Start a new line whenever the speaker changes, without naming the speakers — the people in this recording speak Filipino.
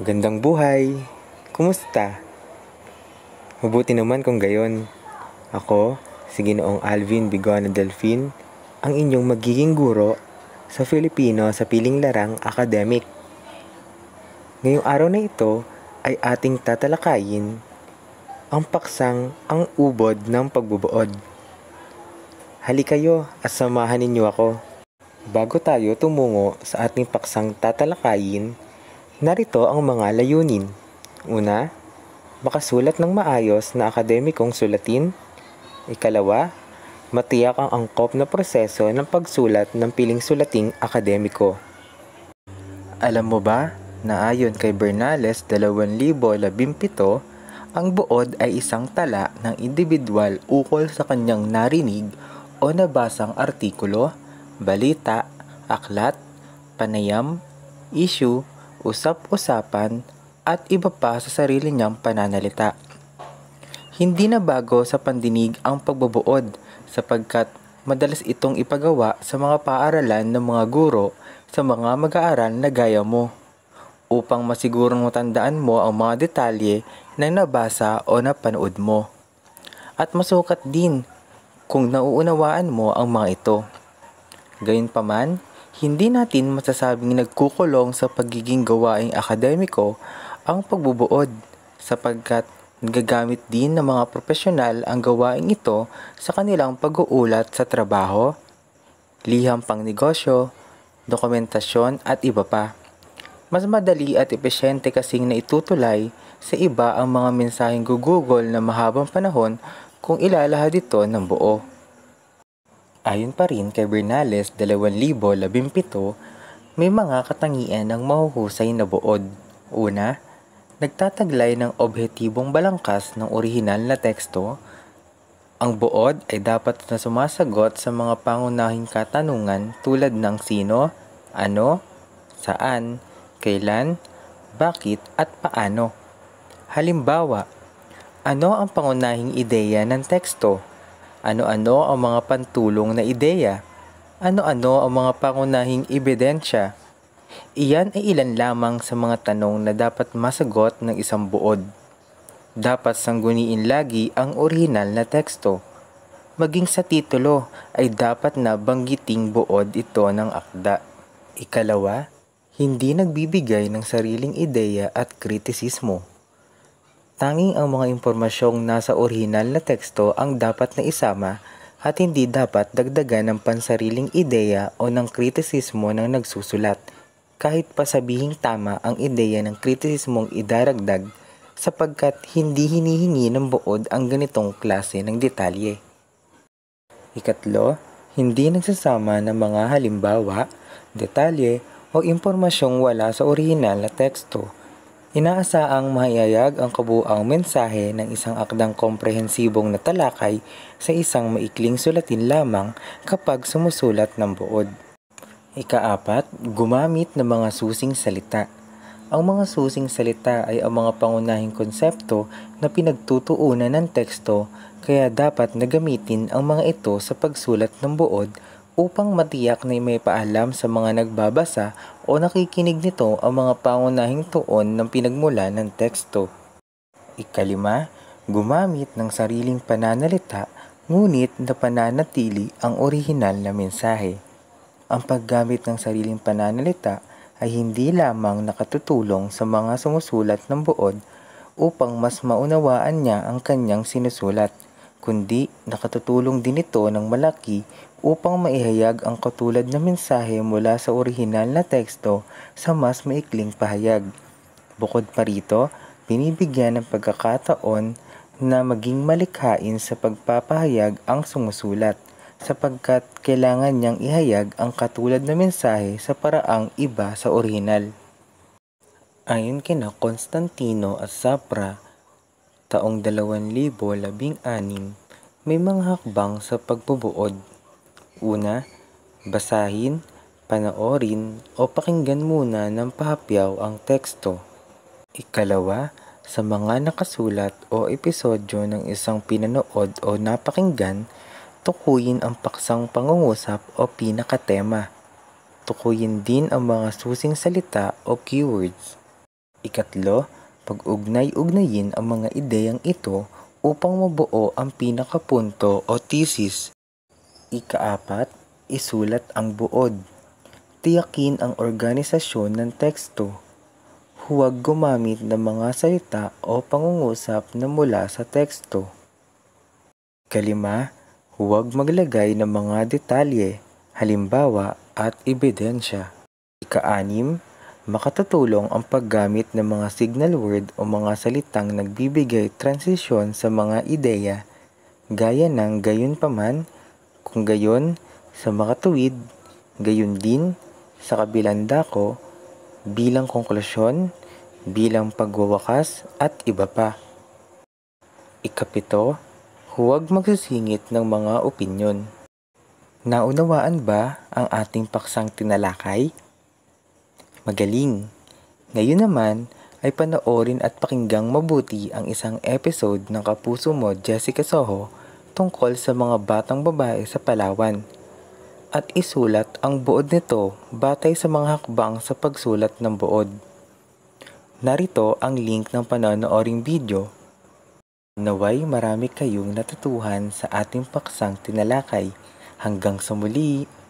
Magandang buhay! Kumusta? Mabuti naman kung gayon. Ako, si Ginoong Alvin Bigona Delphine, ang inyong magiging guro sa Filipino sa Piling Larang Academic. Ngayong araw na ito ay ating tatalakayin ang paksang ang ubod ng pagbubuod. Halikayo at samahan ninyo ako. Bago tayo tumungo sa ating paksang tatalakayin, Narito ang mga layunin. Una, makasulat ng maayos na akademikong sulatin. Ikalawa, matiyak ang angkop na proseso ng pagsulat ng piling sulating akademiko. Alam mo ba na ayon kay Bernales 2017, ang buod ay isang tala ng individual ukol sa kanyang narinig o nabasang artikulo, balita, aklat, panayam, issue, usap-usapan at iba pa sa sarili niyang pananalita. Hindi na bago sa pandinig ang pagbabuod sapagkat madalas itong ipagawa sa mga paaralan ng mga guro sa mga mag-aaral na gaya mo upang masigurong matandaan mo ang mga detalye na nabasa o napanood mo. At masukat din kung nauunawaan mo ang mga ito. Gayunpaman, hindi natin masasabing nagkukulong sa pagiging gawaing akademiko ang pagbubuod sapagkat Nagagamit din ng mga profesional ang gawaing ito sa kanilang pag-uulat sa trabaho, liham pang negosyo, dokumentasyon at iba pa. Mas madali at epesyente kasing naitutulay sa iba ang mga mensaheng gugugol na mahabang panahon kung ilalahad ito ng buo. Ayon pa rin kay Bernales 2017, may mga katangian ang mahuhusay na buod. Una, nagtataglay ng obhetibong balangkas ng orihinal na teksto. Ang buod ay dapat na sumasagot sa mga pangunahing katanungan tulad ng sino, ano, saan, kailan, bakit at paano. Halimbawa, ano ang pangunahing ideya ng teksto? Ano-ano ang mga pantulong na ideya? Ano-ano ang mga pangunahing ebidensya? Iyan ay ilan lamang sa mga tanong na dapat masagot ng isang buod. Dapat sangguniin lagi ang orihinal na teksto. Maging sa titulo ay dapat na banggiting buod ito ng akda. Ikalawa, hindi nagbibigay ng sariling ideya at kritisismo. Tanging ang mga impormasyong nasa orihinal na teksto ang dapat na isama at hindi dapat dagdagan ng pansariling ideya o ng kritisismo ng nagsusulat. Kahit pasabihing tama ang ideya ng kritisismong idaragdag sapagkat hindi hinihingi ng buod ang ganitong klase ng detalye. Ikatlo, hindi nagsasama ng mga halimbawa, detalye, o impormasyong wala sa orihinal na teksto Inaasaang mahayag ang kabuang mensahe ng isang akdang komprehensibong na talakay sa isang maikling sulatin lamang kapag sumusulat ng buod. Ikaapat, gumamit ng mga susing salita. Ang mga susing salita ay ang mga pangunahing konsepto na pinagtutuunan ng teksto kaya dapat nagamitin ang mga ito sa pagsulat ng buod upang matiyak na may paalam sa mga nagbabasa o nakikinig nito ang mga pangunahing tuon ng pinagmula ng teksto. Ikalima, gumamit ng sariling pananalita ngunit na ang orihinal na mensahe. Ang paggamit ng sariling pananalita ay hindi lamang nakatutulong sa mga sumusulat ng buod upang mas maunawaan niya ang kanyang sinusulat kundi nakatutulong din ito ng malaki upang maihayag ang katulad na mensahe mula sa orihinal na teksto sa mas maikling pahayag. Bukod pa rito, binibigyan ng pagkakataon na maging malikhain sa pagpapahayag ang sumusulat sapagkat kailangan niyang ihayag ang katulad na mensahe sa paraang iba sa orihinal. Ayon kina Constantino at Sapra, taong 2016 may mga hakbang sa pagbubuod. Una, basahin, panoorin o pakinggan muna ng pahapyaw ang teksto. Ikalawa, sa mga nakasulat o episodyo ng isang pinanood o napakinggan, tukuyin ang paksang pangungusap o pinakatema. Tukuyin din ang mga susing salita o keywords. Ikatlo, pag-ugnay-ugnayin ang mga ideyang ito upang mabuo ang pinakapunto o thesis. Ikaapat, isulat ang buod. Tiyakin ang organisasyon ng teksto. Huwag gumamit ng mga salita o pangungusap na mula sa teksto. Kalima, huwag maglagay ng mga detalye, halimbawa at ebidensya. Ikaanim, Makatutulong ang paggamit ng mga signal word o mga salitang nagbibigay transisyon sa mga ideya gaya ng gayon paman, kung gayon, sa makatuwid, gayon din, sa kabilang dako, bilang konklusyon, bilang pagwawakas at iba pa. Ikapito, huwag magsisingit ng mga opinyon. Naunawaan ba ang ating paksang tinalakay? magaling. Ngayon naman ay panoorin at pakinggang mabuti ang isang episode ng kapuso mo Jessica Soho tungkol sa mga batang babae sa Palawan at isulat ang buod nito batay sa mga hakbang sa pagsulat ng buod. Narito ang link ng panonooring video. Naway marami kayong natutuhan sa ating paksang tinalakay. Hanggang sa muli!